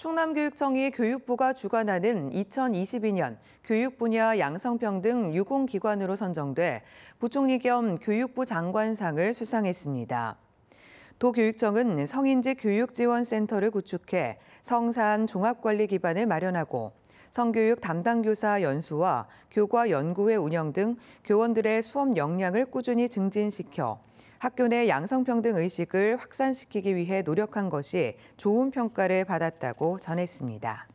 충남교육청이 교육부가 주관하는 2022년 교육 분야 양성평등 유공기관으로 선정돼 부총리 겸 교육부 장관상을 수상했습니다. 도교육청은 성인지 교육지원센터를 구축해 성산 종합관리 기반을 마련하고 성교육 담당 교사 연수와 교과 연구회 운영 등 교원들의 수업 역량을 꾸준히 증진시켜 학교 내 양성평등 의식을 확산시키기 위해 노력한 것이 좋은 평가를 받았다고 전했습니다.